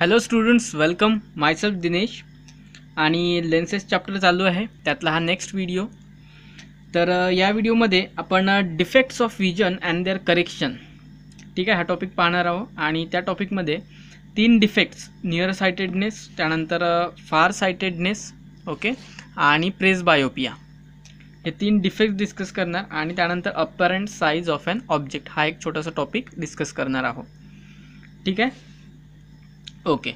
hello students welcome myself Dinesh आणि lenses chapter चालू आहे त्यातला हा नेक्स्ट व्हिडिओ तर या व्हिडिओमध्ये आपण defects of vision and their correction ठीक आहे हा टॉपिक पाहणार आहोत आणि त्या टॉपिकमध्ये तीन डिफेक्ट्स नियर सायटेडनेस त्यानंतर फार सायटेडनेस ओके आणि प्रेस बायोपिया हे तीन डिफेक्ट्स डिस्कस करणार आणि त्यानंतर apparent size of an object हा एक छोटासा टॉपिक डिस्कस करणार आहोत ठीक आहे ओके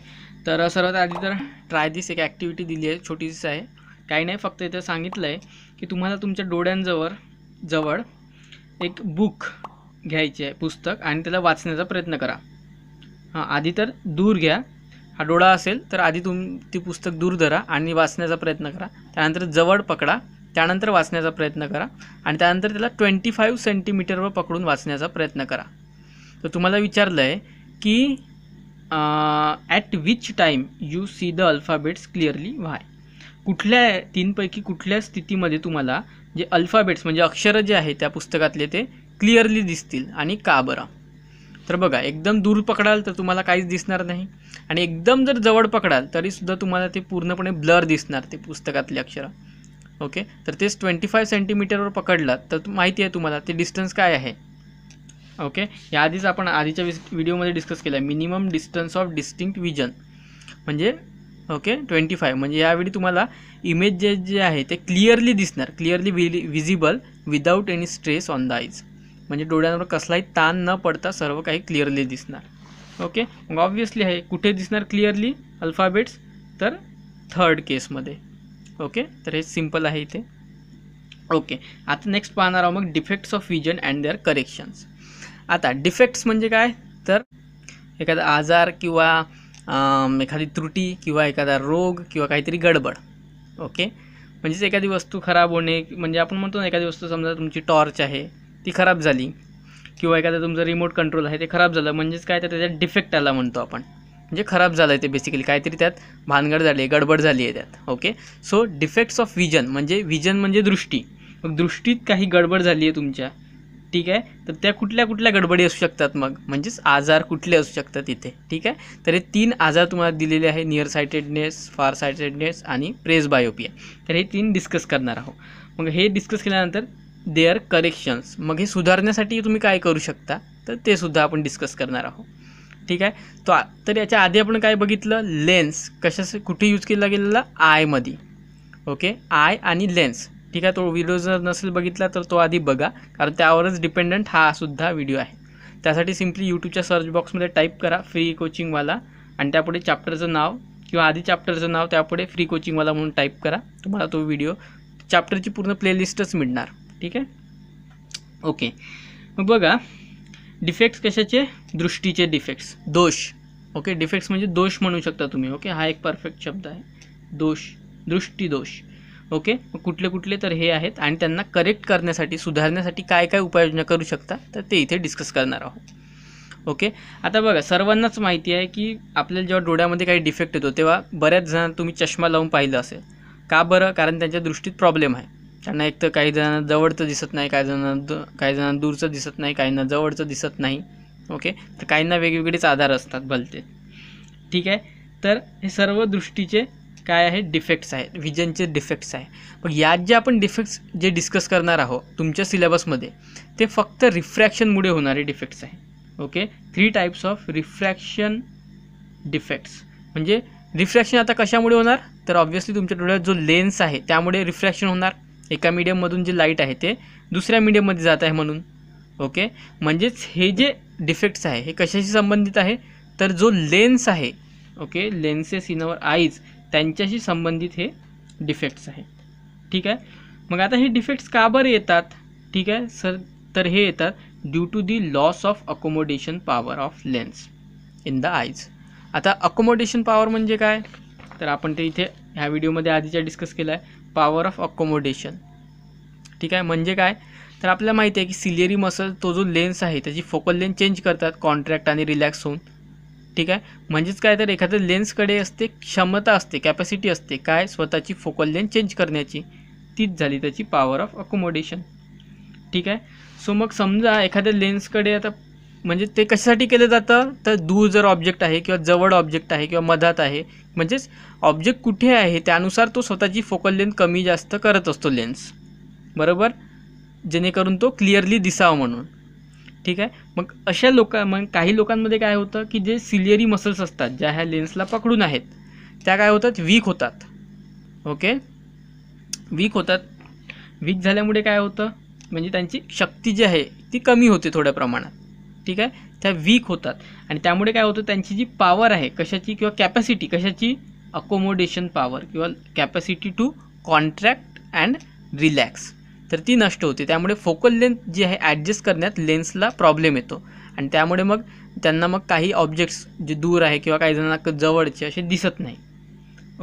तर सर्वात आधी तर ट्राय दिस एक ॲक्टिव्हिटी दिली आहे छोटीशी आहे काही नाही फक्त इथं सांगितलं आहे की तुम्हाला तुमच्या डोळ्यांजवळ जवळ एक बुक घ्यायची आहे पुस्तक आणि त्याला वाचण्याचा प्रयत्न करा हां आधी तर दूर घ्या हा डोळा असेल तर आधी तुम ती पुस्तक दूर धरा आणि वाचण्याचा प्रयत्न करा त्यानंतर जवळ पकडा त्यानंतर वाचण्याचा प्रयत्न करा आणि त्यानंतर त्याला ट्वेंटी फाईव्ह सेंटीमीटरवर पकडून वाचण्याचा प्रयत्न करा तर तुम्हाला विचारलं आहे की at which time you see the alphabets clearly why कुठल्या तीनपैकी कुठल्या स्थितीमध्ये तुम्हाला जे अल्फाबेट्स म्हणजे अक्षरं जे आहे त्या पुस्तकातले ते क्लिअरली दिसतील आणि का बरं तर बघा एकदम दूर पकडाल तर तुम्हाला काहीच दिसणार नाही आणि एकदम जर जवळ पकडाल तरीसुद्धा तुम्हाला ते पूर्णपणे ब्लर दिसणार ते पुस्तकातले अक्षरं ओके तर तेच ट्वेंटी फाय सेंटीमीटरवर पकडलात तर माहिती आहे तुम्हाला ते डिस्टन्स काय आहे ओके याआधीच आपण आधीच्या व्हिडिओमध्ये डिस्कस केलं आहे minimum distance of distinct vision म्हणजे ओके ट्वेंटी फाय म्हणजे यावेळी तुम्हाला इमेज जे जे आहे ते क्लिअरली दिसणार clearly visible without any stress on the eyes म्हणजे डोळ्यांवर कसलाही ताण न पडता सर्व काही क्लिअरली दिसणार ओके मग ऑब्वियसली आहे कुठे दिसणार क्लिअरली अल्फाबेट्स तर थर्ड केसमध्ये ओके तर हे सिम्पल आहे इथे ओके आता नेक्स्ट पाहणार आहोत मग defects of vision and their corrections आता डिफेक्ट्स म्हणजे काय तर एखादा आजार किंवा एखादी त्रुटी किंवा एखादा रोग किंवा काहीतरी गडबड ओके म्हणजेच एखादी वस्तू खराब होणे म्हणजे आपण म्हणतो ना एखादी वस्तू समजा तुमची टॉर्च आहे ती खराब झाली किंवा एखादा तुमचं रिमोट कंट्रोल आहे ते खराब झालं म्हणजेच काय तर त्याच्यात डिफेक्ट आला म्हणतो आपण म्हणजे खराब झालं आहे ते बेसिकली काहीतरी त्यात भानगड झाली आहे गडबड झाली आहे त्यात okay so defects of vision म्हणजे विजन म्हणजे दृष्टी मग दृष्टीत काही गडबड झाली आहे तुमच्या ठीक आहे तर त्या कुठल्या कुठल्या गडबडी असू शकतात मग म्हणजेच आजार कुठले असू शकतात इथे ठीक आहे तर हे तीन आजार तुम्हाला दिलेले आहे नियर सायटेडनेस फार सायटेडनेस आणि प्रेस बायोपिया तर हे तीन डिस्कस करणार आहोत मग हे डिस्कस केल्यानंतर देअर करेक्शन्स मग हे सुधारण्यासाठी तुम्ही काय करू शकता तर ते सुद्धा आपण डिस्कस करणार आहोत ठीक आहे तो तर याच्या आधी आपण काय बघितलं लेन्स कशा कुठे यूज केला गेलेला आयमध्ये ओके आय आणि लेन्स ठीक आहे तो व्हिडिओ जर नसेल बघितला तर तो आधी बघा कारण त्यावरच डिपेंडंट हा सुद्धा व्हिडिओ आहे त्यासाठी सिम्पली यूट्यूबच्या सर्च बॉक्समध्ये टाईप करा फ्री कोचिंगवाला आणि त्यापुढे चॅप्टरचं नाव किंवा आधी चॅप्टरचं नाव त्यापुढे फ्री कोचिंगवाला म्हणून टाईप करा तुम्हाला तो व्हिडिओ चॅप्टरची पूर्ण प्लेलिस्टच मिळणार ठीक आहे ओके मग बघा डिफेक्ट्स कशाचे दृष्टीचे डिफेक्ट्स दोष ओके डिफेक्ट्स म्हणजे दोष म्हणू शकता तुम्ही ओके हा एक परफेक्ट शब्द आहे दोष दृष्टीदोष ओके कुठले कुठले तर हे आहेत आणि त्यांना करेक्ट करण्यासाठी सुधारण्यासाठी काय काय उपाययोजना करू शकता तर ते इथे डिस्कस करणार आहोत ओके आता बघा सर्वांनाच माहिती आहे की आपल्याला जेव्हा डोळ्यामध्ये काही डिफेक्ट येतो तेव्हा बऱ्याच जणांना तुम्ही चष्मा लावून पाहिलं असेल का बरं कारण त्यांच्या दृष्टीत प्रॉब्लेम आहे त्यांना एक तर काही जणांना जवळचं दिसत नाही काही जणांना काही जणांना दूरचं दिसत नाही काहींना जवळचं दिसत नाही ओके तर काहींना वेगवेगळेच आधार असतात भलते ठीक आहे तर हे सर्व दृष्टीचे काय आहे डिफेक्ट्स आहेत विजनचे डिफेक्ट्स आहे मग यात जे आपण डिफेक्ट्स जे डिस्कस करणार आहोत तुमच्या सिलेबसमध्ये ते फक्त रिफ्रॅक्शनमुळे होणारे डिफेक्ट्स आहे okay three types of refraction defects म्हणजे रिफ्रॅक्शन आता कशामुळे होणार तर ऑब्व्हियसली तुमच्या डोळ्यात जो लेन्स आहे त्यामुळे रिफ्रॅक्शन होणार एका मीडियममधून जे लाईट आहे ते दुसऱ्या मीडियममध्ये जात आहे म्हणून ओके म्हणजेच हे जे डिफेक्ट्स आहे हे कशाशी संबंधित आहे तर जो लेन्स आहे okay lenses in our eyes त्यांच्याशी संबंधित हे डिफेक्ट्स आहेत ठीक आहे मग आता हे डिफेक्ट्स का बरं येतात ठीक आहे सर तर हे येतात due to the loss of accommodation power of lens in the eyes आता अकोमोडेशन पॉवर म्हणजे काय तर आपण ते इथे ह्या व्हिडिओमध्ये आधीच्या डिस्कस केलं आहे पॉवर ऑफ अकोमोडेशन ठीक आहे म्हणजे काय तर आपल्याला माहिती आहे की सिलेरी मसल तो जो लेन्स आहे त्याची फोकल लेन्स चेंज करतात कॉन्ट्रॅक्ट आणि रिलॅक्स होऊन ठीक आहे म्हणजेच काय तर एखाद्या लेन्सकडे असते क्षमता असते कॅपॅसिटी असते काय स्वतःची फोकल लेन चेंज करण्याची तीच झाली त्याची पॉवर ऑफ अकोमोडेशन ठीक आहे सो मग समजा एखाद्या लेन्सकडे आता म्हणजे ते कशासाठी केलं जातं तर दूर जर ऑब्जेक्ट आहे किंवा जवळ ऑब्जेक्ट आहे किंवा मधात आहे म्हणजेच ऑब्जेक्ट कुठे आहे त्यानुसार तो स्वतःची फोकल लेन कमी जास्त करत असतो लेन्स बरोबर जेणेकरून तो क्लिअरली दिसावा म्हणून ठीक आहे मग अशा लोक मग काही लोकांमध्ये काय होतं की जे सिलियरी मसल्स असतात ज्या ह्या लेन्सला पकडून आहेत त्या काय होतात वीक होतात ओके वीक होतात वीक झाल्यामुळे काय होतं म्हणजे त्यांची शक्ती जी आहे ती कमी होते थोड्या प्रमाणात ठीक आहे त्या वीक होतात आणि त्यामुळे काय होतं त्यांची जी पावर आहे कशाची किंवा कॅपॅसिटी कशाची अकोमोडेशन पॉवर किंवा capacity to contract and relax तर ती नष्ट होते त्यामुळे फोकल लेन्थ जी आहे ॲडजस्ट करण्यात लेन्सला प्रॉब्लेम येतो आणि त्यामुळे मग त्यांना मग काही ऑब्जेक्ट्स जे दूर आहे किंवा काही जणांना जवळचे असे दिसत नाही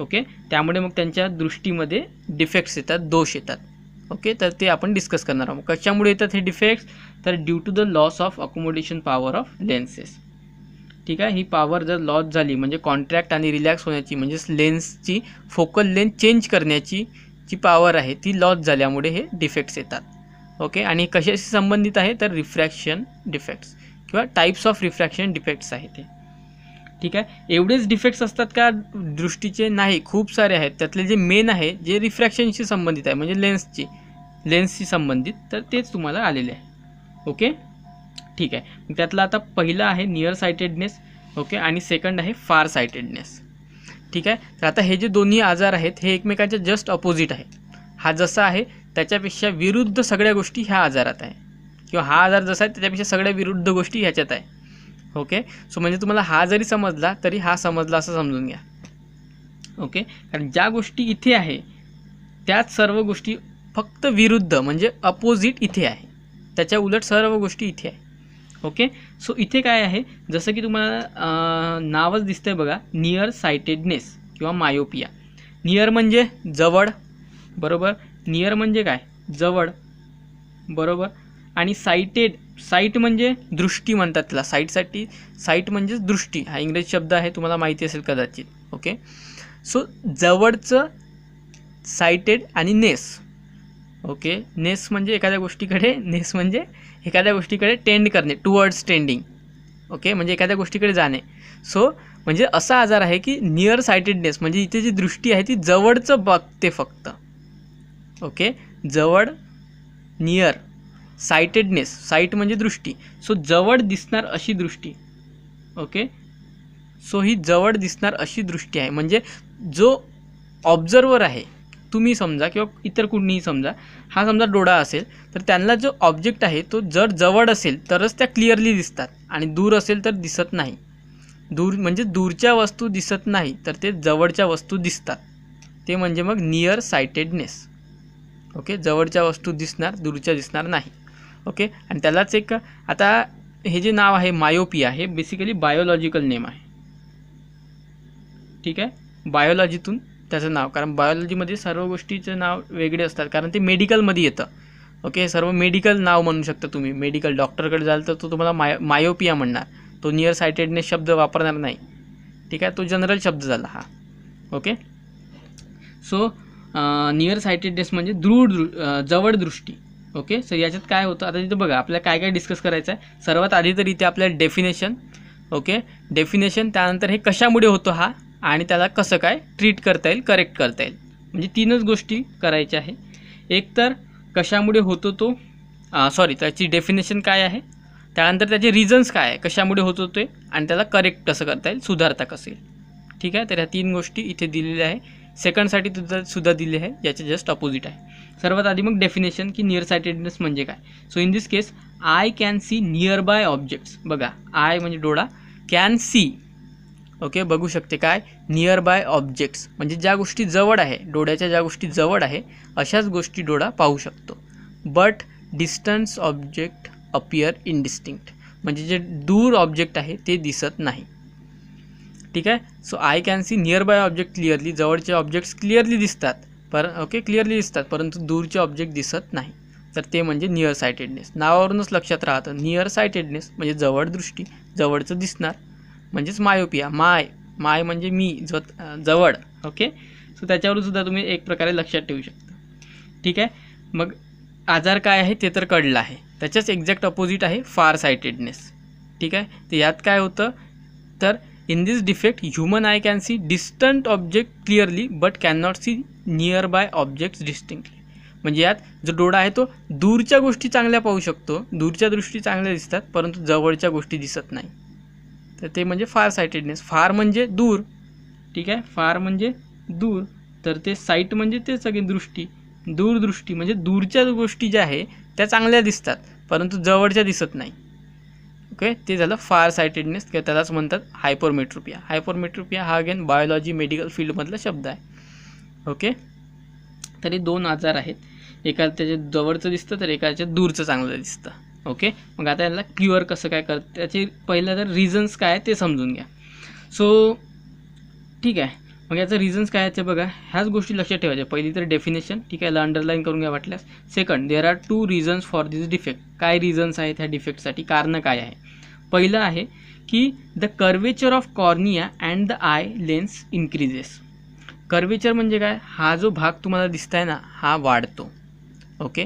ओके त्यामुळे मग त्यांच्या दृष्टीमध्ये डिफेक्ट्स येतात दोष येतात ओके तर ते आपण डिस्कस करणार आहोत कशामुळे येतात हे डिफेक्ट्स तर due to the loss of accommodation power of lenses ठीक आहे ही पॉवर जर लॉस झाली म्हणजे कॉन्ट्रॅक्ट आणि रिलॅक्स होण्याची म्हणजेच लेन्सची फोकल लेन्थ चेंज करण्याची जी पावर आहे ती लॉस झाल्यामुळे हे डिफेक्ट्स येतात ओके आणि कशाशी संबंधित आहे तर रिफ्रॅक्शन डिफेक्ट्स किंवा टाईप्स ऑफ रिफ्रॅक्शन डिफेक्ट्स आहेत ते ठीक आहे एवढेच डिफेक्ट्स असतात का दृष्टीचे नाही खूप सारे आहेत त्यातले जे मेन आहे जे रिफ्रॅक्शनशी संबंधित आहे म्हणजे लेन्सची लेन्सशी संबंधित तर तेच तुम्हाला आलेले आहे ओके ठीक आहे त्यातला आता पहिला आहे नियर सायटेडनेस ओके आणि सेकंड आहे फार सायटेडनेस ठीक आहे तर आता हे जे दोन्ही आजार आहेत हे एकमेकाच्या जस्ट अपोजिट आहे हा जसा आहे त्याच्यापेक्षा विरुद्ध सगळ्या गोष्टी ह्या आजारात आहे किंवा हा आजार जसा आहे त्याच्यापेक्षा सगळ्या विरुद्ध गोष्टी ह्याच्यात आहे ओके सो म्हणजे तुम्हाला हा जरी समजला तरी हा समजला असं समजून घ्या ओके कारण ज्या गोष्टी इथे आहे त्याच सर्व गोष्टी फक्त विरुद्ध म्हणजे अपोजिट इथे आहे त्याच्या उलट सर्व गोष्टी इथे आहे ओके सो इथे काय आहे जसं की तुम्हाला नावच दिसतंय बघा नियर सायटेडनेस किंवा मायोपिया नियर म्हणजे जवळ बरोबर नियर म्हणजे काय जवळ बरोबर आणि सायटेड साईट म्हणजे दृष्टी म्हणतात त्याला साईटसाठी साईट म्हणजेच दृष्टी हा इंग्रजी शब्द आहे तुम्हाला माहिती असेल कदाचित ओके सो जवळचं सायटेड आणि नेस ओके नेस म्हणजे एखाद्या गोष्टीकडे नेस म्हणजे एखाद्या गोष्टीकडे टेंड करणे टुवर्ड्स टेंडिंग ओके म्हणजे एखाद्या गोष्टीकडे जाणे सो म्हणजे असा आजार आहे की नियर सायटेडनेस म्हणजे इथे जी दृष्टी आहे ती जवळचं बघते फक्त ओके जवळ नियर सायटेडनेस साईट म्हणजे दृष्टी सो जवळ दिसणार अशी दृष्टी ओके सो ही जवळ दिसणार अशी दृष्टी आहे म्हणजे जो ऑब्झर्वर आहे तुम्ही समजा किंवा इतर कुणीही समजा हा समजा डोळा असेल तर त्यांना जो ऑब्जेक्ट आहे तो जर जवळ असेल तरच त्या क्लिअरली दिसतात आणि दूर असेल तर दिसत नाही दूर म्हणजे दूरच्या वस्तू दिसत नाही तर ते जवळच्या वस्तू दिसतात ते म्हणजे मग नियर सायटेडनेस ओके जवळच्या वस्तू दिसणार दूरच्या दिसणार नाही ओके आणि त्यालाच एक आता हे जे नाव आहे मायोपिया हे बेसिकली बायोलॉजिकल नेम आहे ठीक आहे बायोलॉजीतून त्याचं नाव कारण बायोलॉजीमध्ये सर्व गोष्टीचं नाव वेगळे असतात कारण ते मेडिकलमध्ये येतं ओके सर्व मेडिकल नाव म्हणू शकता तुम्ही मेडिकल डॉक्टरकडे जाल तर तो तुम्हाला माय मायोपिया म्हणणार तो नियर सायटेडनेस शब्द वापरणार नाही ठीक आहे तो जनरल शब्द झाला हा ओके सो नियर सायटेडनेस म्हणजे दृढ दृष्टी ओके सर याच्यात काय होतं आता तिथं बघा आपल्याला काय काय डिस्कस करायचं आहे सर्वात आधी तर इथे आपल्याला डेफिनेशन ओके डेफिनेशन त्यानंतर हे कशामुळे होतं हा आणि त्याला कसं काय ट्रीट करता येईल करेक्ट करता येईल म्हणजे तीनच गोष्टी करायच्या आहे एक तर कशामुळे होतो तो सॉरी त्याची डेफिनेशन काय आहे त्यानंतर त्याचे रिझन्स काय आहे कशामुळे होतो होते आणि त्याला करेक्ट कसं करता येईल सुधारता कसं येईल ठीक आहे तर ह्या तीन गोष्टी इथे दिलेल्या आहे सेकंडसाठी तुझं सुद्धा दिले आहे ज्याचे जस्ट अपोजिट आहे सर्वात आधी मग डेफिनेशन की नियर सायटेडनेस म्हणजे काय so in this case I can see nearby objects बघा आय म्हणजे डोळा कॅन सी ओके बघू शकते काय नियर बाय ऑब्जेक्ट्स म्हणजे ज्या गोष्टी जवळ आहे डोळ्याच्या ज्या गोष्टी जवळ आहे अशाच गोष्टी डोळा पाहू शकतो but distance object appear indistinct म्हणजे जे दूर ऑब्जेक्ट आहे ते दिसत नाही ठीक आहे so I can see nearby object clearly जवळचे ऑब्जेक्ट्स क्लिअरली दिसतात पर ओके क्लिअरली दिसतात परंतु दूरचे ऑब्जेक्ट दिसत नाही तर ते म्हणजे नियर सायटेडनेस नावावरूनच लक्षात राहतं नियर सायटेडनेस म्हणजे जवळ दृष्टी जवळचं दिसणार म्हणजेच मायोपिया माय माय म्हणजे मी जत जवळ ओके सो त्याच्यावरून सुद्धा तुम्ही एक प्रकारे लक्षात ठेवू शकता ठीक आहे मग आजार काय आहे ते तर कळलं आहे त्याच्याच एक्झॅक्ट ऑपोजिट आहे फार सायटेडनेस ठीक आहे तर यात काय होतं तर in this defect human eye can see distant object clearly but can not see nearby objects distinctly म्हणजे यात जो डोळा आहे तो दूरच्या गोष्टी चांगल्या पाहू शकतो दूरच्या दृष्टी चांगल्या दिसतात परंतु जवळच्या गोष्टी दिसत नाही तर ते म्हणजे फार सायटेडनेस फार म्हणजे दूर ठीक आहे फार म्हणजे दूर तर ते साईट म्हणजे ते सगळी दृष्टी दूरदृष्टी म्हणजे दूरच्या गोष्टी ज्या आहे त्या चांगल्या दिसतात परंतु जवळच्या दिसत नाही ओके ते झालं फार सायटेडनेस किंवा त्यालाच म्हणतात हायपोरमेट्रोपिया हायपोरमेट्रोपिया हा अगेन बायोलॉजी मेडिकल फील्डमधला शब्द आहे ओके तरी दोन आजार आहेत एका त्याच्या जवळचं दिसतं तर एकाच्या दूरचं चांगलं दिसतं ओके मग आता याला क्युअर कसं काय करतं त्याचे पहिलं तर रिझन्स काय ते समजून घ्या सो ठीक आहे मग याचं रिझन्स काय ते बघा ह्याच गोष्टी लक्षात ठेवायच्या पहिली तर डेफिनेशन ठीक आहे याला अंडरलाईन करून घ्या वाटल्यास second there are two reasons for this defect काय रिझन्स आहेत ह्या डिफेक्टसाठी कारणं काय आहे पहिलं आहे की the curvature of cornea and the eye lens increases curvature म्हणजे काय हा जो भाग तुम्हाला दिसत आहे ना हा वाढतो ओके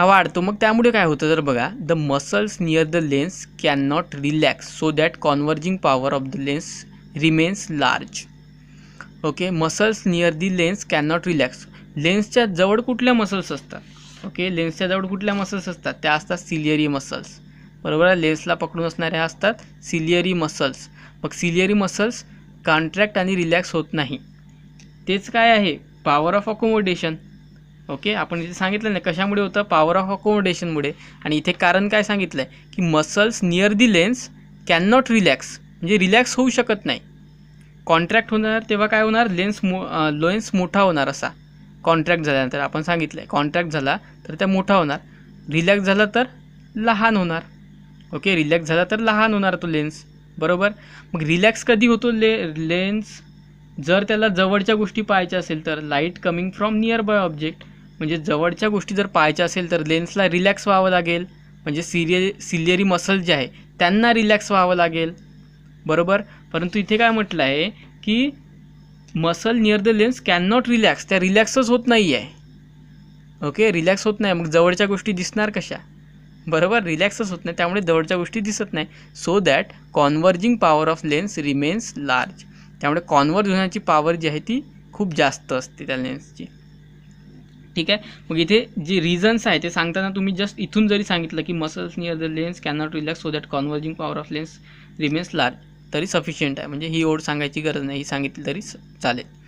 हा वाढतो मग त्यामुळे काय होतं तर बघा the muscles near the lens can not relax so that converging power of the lens remains large okay muscles near the lens can not relax लेन्सच्या जवळ कुठल्या मसल्स असतात ओके लेन्सच्या जवळ कुठल्या मसल्स असतात त्या असतात सिलियरी मसल्स बरोबर आहे लेन्सला पकडून असणाऱ्या असतात सिलियरी मसल्स मग सिलियरी मसल्स कॉन्ट्रॅक्ट आणि रिलॅक्स होत नाही तेच काय आहे पॉवर ऑफ अकोमोडेशन ओके आपण इथे सांगितलं ना कशामुळे होतं पॉवर ऑफ अकोमोडेशनमुळे आणि इथे कारण काय सांगितलं आहे की muscles near the lens can not relax म्हणजे रिलॅक्स होऊ शकत नाही कॉन्ट्रॅक्ट होणार तेव्हा काय होणार लेन्स मो लेन्स मोठा होणार असा कॉन्ट्रॅक्ट झाल्यानंतर आपण सांगितलं आहे कॉन्ट्रॅक्ट झाला तर त्या मोठा होणार रिलॅक्स झाला तर लहान होणार ओके रिलॅक्स झाला तर लहान होणार तो लेन्स बरोबर मग रिलॅक्स कधी होतो ले लेन्स जर त्याला जवळच्या गोष्टी पाहायच्या असेल तर light coming from nearby object म्हणजे जवळच्या गोष्टी जर पाहायच्या असेल तर लेन्सला रिलॅक्स व्हावं लागेल म्हणजे सिरिय सिलियरी मसल जे आहे त्यांना रिलॅक्स व्हावं लागेल बरोबर परंतु इथे काय म्हटलं आहे की muscle near the lens can not relax त्या रिलॅक्सच होत नाही आहे ओके रिलॅक्स होत नाही मग जवळच्या गोष्टी दिसणार कशा बरोबर रिलॅक्सच होत नाही त्यामुळे जवळच्या गोष्टी दिसत नाही so that converging power of lens remains large त्यामुळे कॉन्वर्ज होण्याची पॉवर जी आहे ती खूप जास्त असते त्या लेन्सची ठीक आहे मग इथे जे रिझन्स आहे ते सांगताना तुम्ही जस्ट इथून जरी सांगितलं की muscles near the lens cannot relax so that converging power of lens remains large तरी सफिशियंट आहे म्हणजे ही ओढ सांगायची गरज नाही सांगितली तरी चालेल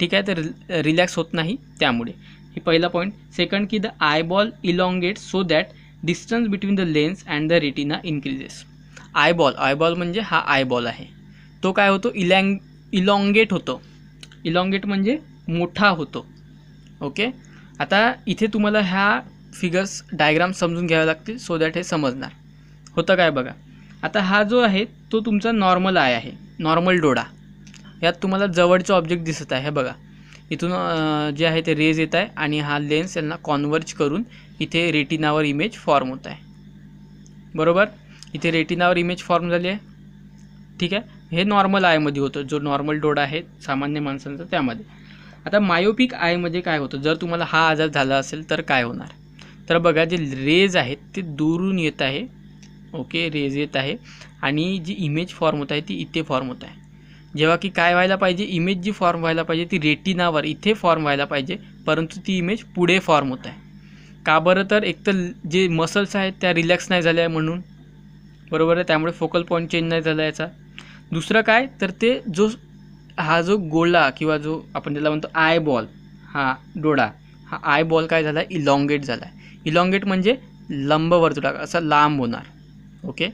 ठीक आहे तर रिलॅक्स होत नाही त्यामुळे ही पहिला पॉईंट सेकंड की the eyeball elongate so that distance between the lens and the retina increases eyeball eyeball म्हणजे हा आयबॉल आहे तो काय होतो इलँग इलॉंगेट होतो इलॉंगेट म्हणजे मोठा होतो ओके आता इथे तुम्हाला ह्या फिगर्स डायग्राम समजून घ्यावे लागतील सो दॅट हे समजणार होतं काय बघा आता हा जो आहे तो तुमचा नॉर्मल आय आहे नॉर्मल डोळा यात तुम्हाला जवळचं ऑब्जेक्ट दिसत आहे बघा इथून जे आहे ते रेज येत आहे आणि हा लेन्स यांना कॉन्वर्ज करून इथे रेटिनावर इमेज फॉर्म होत आहे बरोबर इथे रेटिनावर इमेज फॉर्म झाली आहे ठीक आहे हे नॉर्मल आयमध्ये होतं जो नॉर्मल डोळा आहे सामान्य माणसांचा त्यामध्ये आता मायोपिक आय म्हणजे काय होतं जर तुम्हाला हा आजार झाला असेल तर काय होणार तर बघा जे रेज आहेत ते दुरून येत आहे ओके रेज येत आहे आणि जी इमेज फॉर्म होत आहे ती इथे फॉर्म होत आहे जेव्हा की काय व्हायला पाहिजे इमेज जी फॉर्म व्हायला पाहिजे ती रेटिनावर इथे फॉर्म व्हायला पाहिजे परंतु ती इमेज पुढे फॉर्म होत आहे का बरं तर एक तर जे मसल्स आहेत त्या रिलॅक्स नाही झाल्या म्हणून बरोबर आहे त्यामुळे फोकल पॉईंट चेंज नाही झाला याचा दुसरं काय तर ते जो हा जो गोळा किंवा जो आपण त्याला म्हणतो आय बॉल हा डोळा हा आय बॉल काय झाला इलॉंगेट झाला इलॉंगेट म्हणजे लंबवर्तुळा असा लांब होणार ओके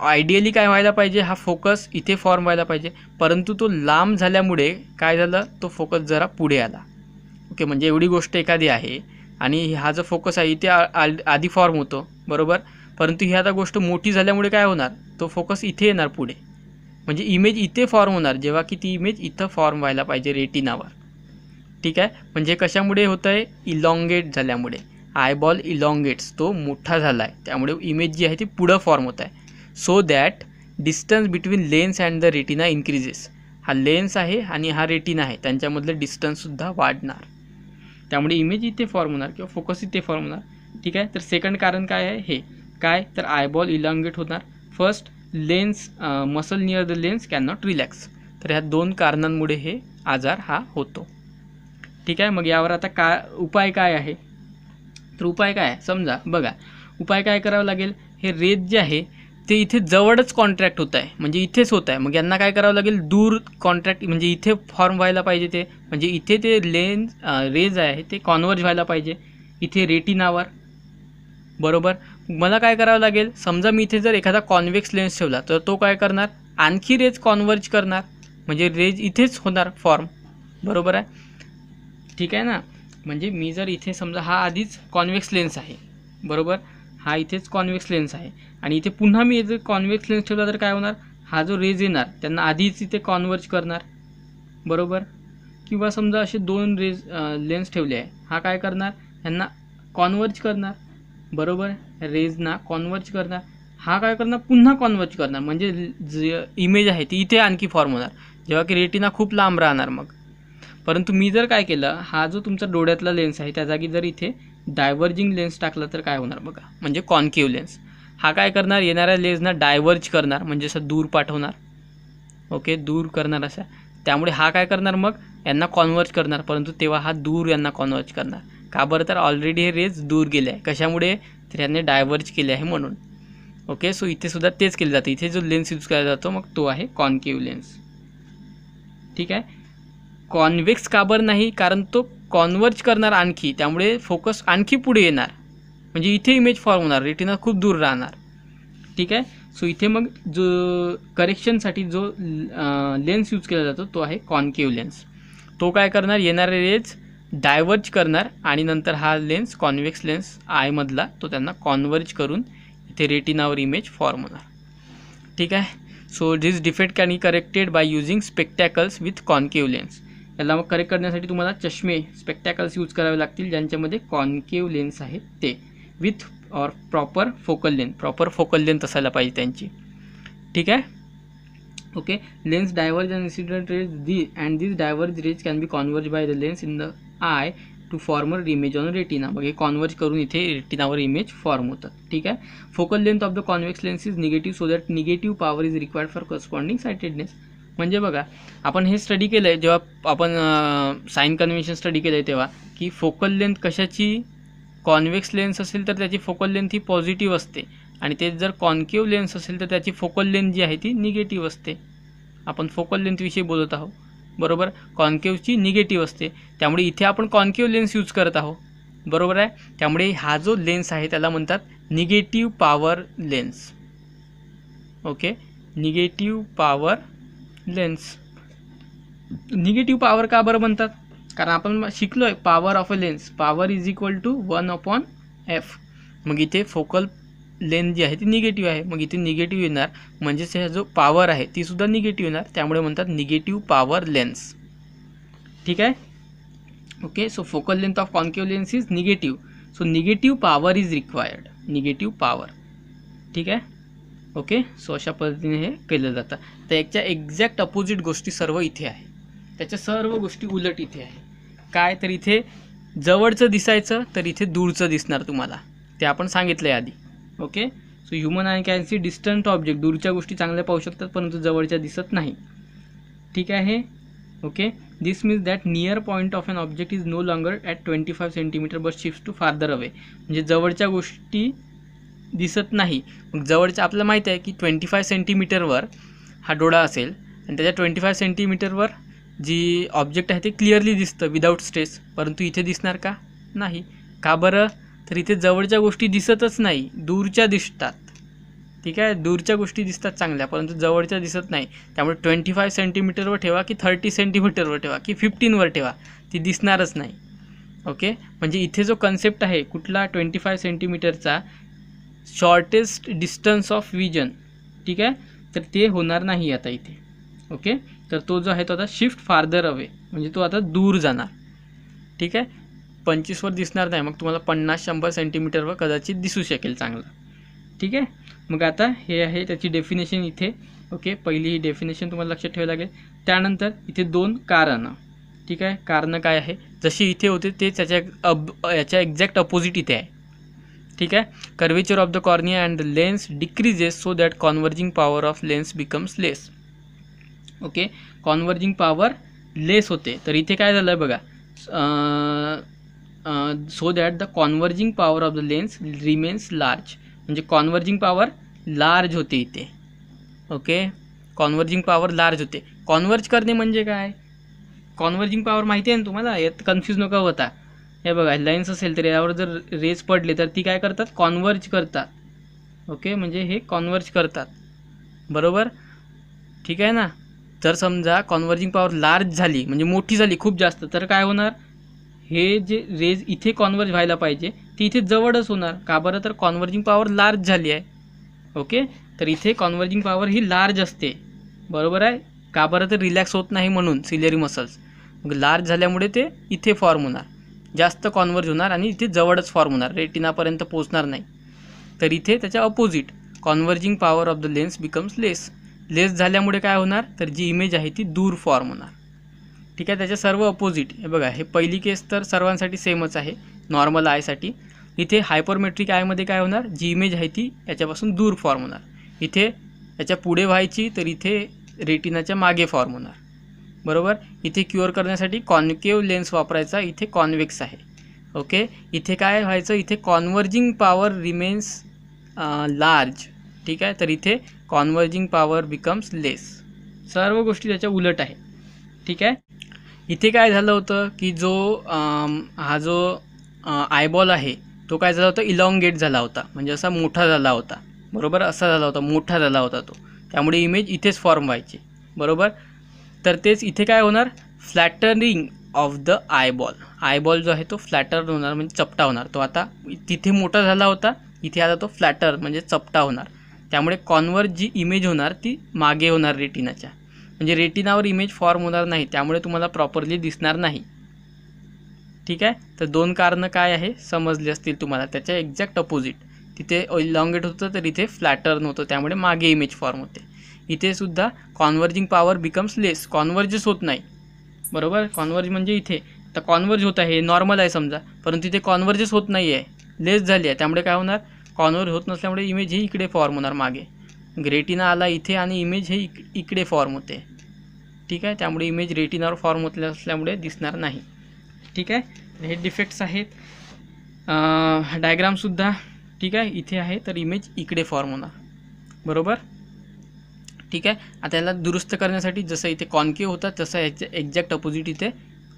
आयडियली काय व्हायला पाहिजे हा फोकस इथे फॉर्म व्हायला पाहिजे परंतु तो लांब झाल्यामुळे काय झालं तो फोकस जरा पुढे आला ओके म्हणजे एवढी गोष्ट एखादी आहे आणि हा जो फोकस आहे इथे आधी फॉर्म होतो बरोबर परंतु ही आता गोष्ट मोठी झाल्यामुळे काय होणार तो फोकस इथे येणार पुढे म्हणजे इमेज इथे फॉर्म होणार जेव्हा की ती इमेज इथं फॉर्म व्हायला पाहिजे रेटिनावर ठीक आहे म्हणजे कशामुळे होतं आहे इलॉंगेट झाल्यामुळे आयबॉल इलॉंगेट्स तो मोठा झाला आहे त्यामुळे इमेज जी आहे ती पुढं फॉर्म होत आहे so that distance between lens and the retina increases हा लेन्स आहे आणि हा रेटिना आहे त्यांच्यामधलं डिस्टन्ससुद्धा वाढणार त्यामुळे इमेज इथे फॉर्म होणार किंवा फोकस इथे फॉर्म होणार ठीक आहे तर सेकंड कारण काय आहे हे काय तर आयबॉल इलॉंगेट होणार first lens muscle near the lens can not relax तर ह्या दोन कारणांमुळे हे आजार हा होतो ठीक आहे मग यावर आता का उपाय काय आहे तर उपाय काय आहे समजा बघा उपाय काय करावा लागेल हे रेत जे आहे ते इथे जवळच कॉन्ट्रॅक्ट होत आहे म्हणजे इथेच होत आहे मग यांना काय करावं लागेल दूर कॉन्ट्रॅक्ट म्हणजे इथे फॉर्म व्हायला पाहिजे ते म्हणजे इथे ते लेन्स रेज आहे ते कॉन्वर्ज व्हायला पाहिजे इथे रेटिनावर बरोबर मला काय करावं लागेल समजा मी इथे जर एखादा कॉन्वेक्स लेन्स ठेवला तर तो काय करणार आणखी रेज कॉन्वर्ज करणार म्हणजे रेज इथेच होणार फॉर्म बरोबर आहे ठीक आहे ना म्हणजे मी जर इथे समजा हा आधीच कॉन्वेक्स लेन्स आहे बरोबर हा इथेच कॉन्वेक्स लेन्स आहे आणि इथे पुन्हा मी जर कॉन्वेक्स लेन्स ठेवला तर काय होणार हा जो रेज येणार त्यांना आधीच इथे कॉन्वर्ज करणार बरोबर किंवा समजा असे दोन रेज लेन्स ठेवले आहे हा काय करणार यांना कॉन्वर्ज करणार बरोबर रेजना कॉन्वर्ज करणार हा काय करणार पुन्हा कॉन्वर्ज करणार म्हणजे जे इमेज आहे ती इथे आणखी फॉर्म होणार जेव्हा की रेटिना खूप लांब राहणार मग परंतु मी जर काय केलं हा जो तुमचा डोळ्यातला लेन्स आहे त्या जागी जर इथे डायव्हर्जिंग लेन्स टाकला तर काय होणार बघा म्हणजे कॉन्केव लेन्स हा काय करणार येणाऱ्या लेन्सना डायव्हर्ज करणार म्हणजे असं दूर पाठवणार ओके दूर करणार असा त्यामुळे हा काय करणार मग यांना कॉन्वर्ज करणार परंतु तेव्हा हा दूर यांना कॉन्वर्ज करणार का बरं तर ऑलरेडी हे रेज दूर गेले आहे कशामुळे तर याने डायव्हर्ज केले आहे म्हणून ओके सो इथे सुद्धा तेच केलं जातं इथे जो लेन्स यूज केला जातो मग तो आहे कॉनकेव्ह लेन्स ठीक आहे कॉन्व्हेक्स काबर नाही कारण तो कॉन्वर्ज करणार आणखी त्यामुळे फोकस आणखी पुढे येणार म्हणजे इथे इमेज फॉर्म होणार रेटिना खूप दूर राहणार ठीक आहे सो इथे मग जो करेक्शनसाठी जो लेन्स यूज केला जातो तो आहे कॉनकेव्ह लेन्स तो काय करणार येणारे रेज डायवर्ज करणार आणि नंतर हा लेन्स कॉन्व्हेक्स लेन्स आयमधला तो त्यांना कॉन्वर्ज करून इथे रेटिनावर इमेज फॉर्म होणार ठीक आहे so this defect can be corrected by using spectacles with concave lens याला मग करेक्ट करण्यासाठी तुम्हाला चष्मे स्पेक्टॅकल्स यूज करावे लागतील ज्यांच्यामध्ये कॉन्केव्ह लेन्स आहेत ते with or proper focal length proper focal length असायला पाहिजे त्यांची ठीक आहे okay lens diverge and incident rays the and this diverge rays can be converge by the lens in the eye to former image on retina मग हे converge करून इथे रेटिनावर इमेज फॉर्म होतात ठीक आहे focal length of the convex lens is negative so that negative power is required for corresponding sightedness म्हणजे बघा आपण हे स्टडी केलं आहे जेव्हा आपण साईन कन्व्हेन्शन स्टडी केलं आहे तेव्हा की फोकल लेंथ कशाची कॉन्वेक्स लेन्स असेल तर त्याची फोकल लेंथ ही पॉझिटिव्ह असते आणि ते जर कॉन्केव लेन्स असेल तर त्याची फोकल लेंथ जी आहे ती निगेटिव्ह असते आपण फोकल लेंथविषयी बोलत आहोत बरोबर कॉन्केवची निगेटिव्ह असते त्यामुळे इथे आपण कॉन्केव लेन्स यूज करत आहोत बरोबर आहे त्यामुळे हा जो लेन्स आहे त्याला म्हणतात negative power lens okay negative power lens negative power का बरं म्हणतात कारण आपण शिकलो आहे power of a lens power is equal to one upon F मग इथे फोकल लेंथ जी आहे ती निगेटिव्ह आहे मग इथे निगेटिव्ह येणार म्हणजेच ह्या जो पावर आहे ती सुद्धा निगेटिव्ह येणार त्यामुळे म्हणतात निगेटिव्ह पावर लेन्स ठीक आहे okay so focal length of concave lens is negative so negative power is required negative power ठीक आहे ओके सो अशा पद्धतीने हे केलं जातं तर याच्या एक्झॅक्ट अपोजिट गोष्टी सर्व इथे आहे त्याच्या सर्व गोष्टी उलट इथे आहे काय तर इथे जवळचं दिसायचं तर इथे दूरचं दिसणार तुम्हाला ते आपण सांगितलं आहे आधी okay so human eye can see distant object दूरच्या गोष्टी चांगल्या पाहू शकतात परंतु जवळच्या दिसत नाही ठीक आहे okay this means that near point of an object is no longer at twenty five centimeter but shift to farther away म्हणजे जवळच्या गोष्टी दिसत नाही मग जवळच्या आपल्याला माहीत आहे की ट्वेंटी फाय सेंटीमीटरवर हा डोळा असेल आणि त्याच्या ट्वेंटी फाय सेंटीमीटरवर जी ऑब्जेक्ट आहे ते क्लिअरली दिसतं विदाऊट स्ट्रेस परंतु इथे दिसणार का नाही का बरं तर इथे जवळच्या गोष्टी दिसतच नाही दूरच्या दिसतात ठीक आहे दूरच्या गोष्टी दिसतात चांगल्या परंतु जवळच्या दिसत नाही त्यामुळे ट्वेंटी फाय सेंटीमीटरवर ठेवा की थर्टी सेंटीमीटरवर ठेवा की फिफ्टीनवर ठेवा ती दिसणारच नाही ओके म्हणजे इथे जो कन्सेप्ट आहे कुठला ट्वेंटी फाय सेंटीमीटरचा शॉर्टेस्ट डिस्टन्स ऑफ विजन ठीक आहे तर ते होणार नाही आता इथे ओके तर तो जो आहे तो आता शिफ्ट फार्दर अवे म्हणजे तो आता दूर जाणार ठीक आहे पंचवीसवर दिसणार नाही मग तुम्हाला पन्नास शंभर सेंटीमीटरवर कदाचित दिसू शकेल चांगला ठीक आहे मग आता हे आहे त्याची डेफिनेशन इथे ओके पहिली ही डेफिनेशन तुम्हाला लक्षात ठेवायला लागेल त्यानंतर इथे दोन कारणं ठीक आहे कारणं काय आहे जशी इथे होते ते त्याच्या अब याच्या एक्झॅक्ट अपोजिट इथे आहे ठीक आहे curvature of the cornea and the lens decreases so that converging power of lens becomes less okay converging power less होते तर इथे काय झालं आहे बघा so that the converging power of the lens remains large म्हणजे कॉन्वर्जिंग पॉवर लार्ज होते इथे ओके कॉन्वर्जिंग पॉवर लार्ज होते कॉन्वर्ज करणे म्हणजे काय कॉन्वर्जिंग पॉवर माहिती आहे ना तुम्हाला यात कन्फ्यूज नका होता हे बघा लेन्स असेल तर यावर जर रेज पडले तर ती काय करतात कॉन्वर्ज करतात ओके म्हणजे हे कॉन्वर्ज करतात बरोबर ठीक आहे ना जर समजा कॉन्वर्जिंग पॉवर लार्ज झाली म्हणजे मोठी झाली खूप जास्त तर काय होणार हे जे रेज इथे कॉन्वर्ज व्हायला पाहिजे ती इथे जवळच होणार का बरं तर कॉन्वर्जिंग पॉवर लार्ज झाली आहे ओके तर इथे कॉन्वर्जिंग पॉवर ही लार्ज असते बरोबर आहे का बरं तर रिलॅक्स होत नाही म्हणून सिलेरी मसल्स मग लार्ज झाल्यामुळे ते इथे फॉर्म होणार जास्त कॉन्वर्ज होणार आणि इथे जवळच फॉर्म होणार रेटिनापर्यंत पोचणार नाही तर इथे त्याच्या opposite converging power of the lens becomes less less झाल्यामुळे काय होणार तर जी इमेज आहे ती दूर फॉर्म होणार ठीक आहे त्याच्या सर्व अपोजिट हे बघा हे पहिली केस तर सर्वांसाठी सेमच आहे नॉर्मल आयसाठी इथे हायपरमेट्रिक आयमध्ये काय होणार जी इमेज आहे ती याच्यापासून दूर फॉर्म होणार इथे याच्या पुढे व्हायची तर इथे रेटिनाच्या मागे फॉर्म होणार बरोबर इथे क्युअर करण्यासाठी कॉन्केव लेन्स वापरायचा इथे कॉन्वेक्स आहे ओके इथे काय व्हायचं इथे कॉन्वर्जिंग पॉवर रिमेन्स लार्ज ठीक आहे तर इथे कॉन्वर्जिंग पॉवर बिकम्स लेस सर्व गोष्टी त्याच्या उलट आहे ठीक आहे इथे काय झालं होतं की जो हा जो आयबॉल आहे तो काय झाला होता इलॉंगेट झाला होता म्हणजे असा मोठा झाला होता बरोबर असा झाला होता मोठा झाला होता तो त्यामुळे इमेज इथेच फॉर्म व्हायची बरोबर तर तेच इथे काय होणार flattening of the eyeball eyeball जो आहे तो फ्लॅटर होणार म्हणजे चपटा होणार तो आता तिथे मोठा झाला होता इथे आता तो फ्लॅटर म्हणजे चपटा होणार त्यामुळे कॉनवर जी इमेज होणार ती मागे होणार रेटिनाच्या म्हणजे रेटिनावर इमेज फॉर्म होणार नाही त्यामुळे तुम्हाला प्रॉपरली दिसणार नाही ठीक आहे तर दोन कारणं काय आहे समजले असतील तुम्हाला त्याच्या एक्झॅक्ट अपोजिट तिथे लॉंगेट होतं तर इथे फ्लॅटर्न होतं त्यामुळे मागे इमेज फॉर्म होते इथे सुद्धा कॉन्वर्जिंग पॉवर बिकम्स लेस कॉन्वर्जच होत नाही बरोबर कॉन्वर्ज म्हणजे इथे तर कॉन्वर्ज होत आहे नॉर्मल आहे समजा परंतु इथे कॉन्वर्जच होत नाही आहे लेस झाली आहे त्यामुळे काय होणार कॉन्वर्ज होत नसल्यामुळे इमेज हे इकडे फॉर्म होणार मागे ग्रेटिना आला इथे आणि इमेज हे इकडे फॉर्म होते ठीक आहे त्यामुळे इमेज रेटिनावर फॉर्म होत असल्यामुळे दिसणार नाही ठीक आहे हे डिफेक्ट्स आहेत डायग्रामसुद्धा ठीक आहे इथे आहे तर इमेज इकडे फॉर्म होणार बरोबर ठीक आहे आता याला दुरुस्त करण्यासाठी जसं इथे कॉन्के होता तसं याचे एक्झॅक्ट अपोजिट इथे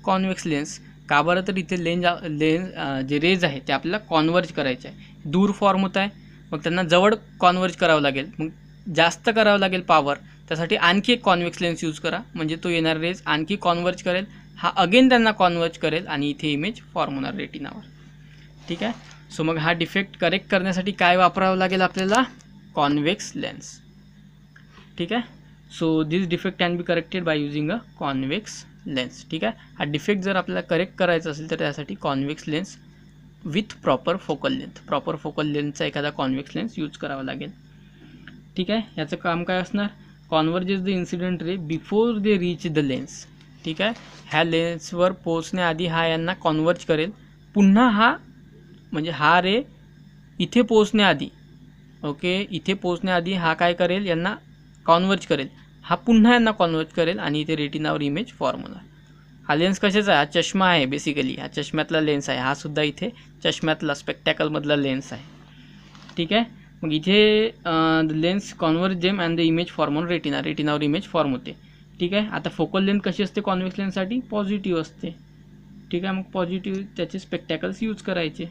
कॉन्वेक्स लेन्स का बरं तर इथे लेन्स लेन्स जे रेज आहे ते आपल्याला कॉन्वर्ज करायचे आहे दूर फॉर्म होत आहे मग त्यांना जवळ कॉन्वर्ज करावं लागेल मग जास्त करावं लागेल पॉवर त्यासाठी आणखी एक कॉन्वेक्स लेन्स यूज करा म्हणजे तो येणार रेज आणखी कॉन्वर्ज करेल हा अगेन त्यांना कॉन्वर्ज करेल आणि इथे इमेज फॉर्म होणार रेटिनावर ठीक आहे सो मग हा डिफेक्ट करेक्ट करण्यासाठी काय वापरावं लागेल आपल्याला कॉन्वेक्स लेन्स ठीक आहे so this defect can be corrected by using a convex lens ठीक आहे हा डिफेक्ट जर आपल्याला करेक्ट करायचा असेल तर त्यासाठी convex lens with proper focal length proper focal लेन्थचा एखादा कॉन्वेक्स लेन्स यूज करावा लागेल ठीक आहे याचं काम काय असणार converges the incident ray before they reach the lens ठीक आहे ह्या लेन्सवर पोचण्याआधी हा यांना कॉन्वर्ज करेल पुन्हा हा म्हणजे हा रे इथे पोचण्याआधी ओके इथे पोचण्याआधी हा काय करेल यांना कॉन्वर्ज करेल हा पुन्हा यांना कॉन्वर्ज करेल आणि इथे रेटिनावर इमेज फॉर्म हा लेन्स कशाचा आहे हा चष्मा आहे बेसिकली हा चष्म्यातला लेन्स आहे हा सुद्धा इथे चष्म्यातला स्पेक्टॅकलमधला लेन्स आहे ठीक आहे मग इथे the lens converge them and the image form on retina रेटिनावर इमेज फॉर्म होते ठीक आहे आता फोकल लेन्थ कशी असते कॉन्वेक्स लेन्ससाठी पॉझिटिव्ह असते ठीक आहे मग पॉझिटिव्ह त्याचे स्पेक्टॅकल्स यूज करायचे